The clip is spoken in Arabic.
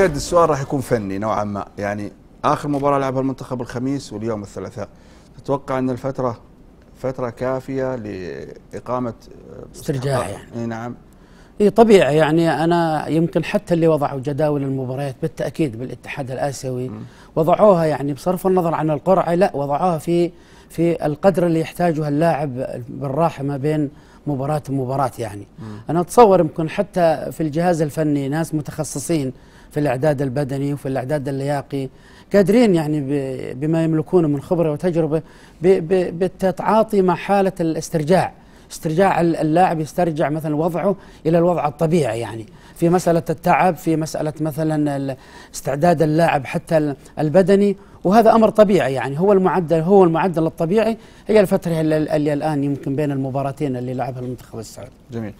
اعتقد السؤال راح يكون فني نوعا ما يعني اخر مباراه لعبها المنتخب الخميس واليوم الثلاثاء تتوقع ان الفتره فتره كافيه لاقامه آه، استرجاع يعني نعم اي طبيعي يعني انا يمكن حتى اللي وضعوا جداول المباريات بالتاكيد بالاتحاد الاسيوي وضعوها يعني بصرف النظر عن القرعه لا وضعوها في في القدر اللي يحتاجه اللاعب بالراحه ما بين مباراه ومباراه يعني م. انا اتصور يمكن حتى في الجهاز الفني ناس متخصصين في الاعداد البدني وفي الاعداد اللياقي قادرين يعني بما يملكونه من خبره وتجربه بالتعاطي مع حاله الاسترجاع استرجاع اللاعب يسترجع مثلا وضعه الى الوضع الطبيعي يعني في مساله التعب في مساله مثلا استعداد اللاعب حتى البدني وهذا امر طبيعي يعني هو المعدل هو المعدل الطبيعي هي الفتره اللي الان يمكن بين المباراتين اللي لعبها المنتخب السعودي. جميل.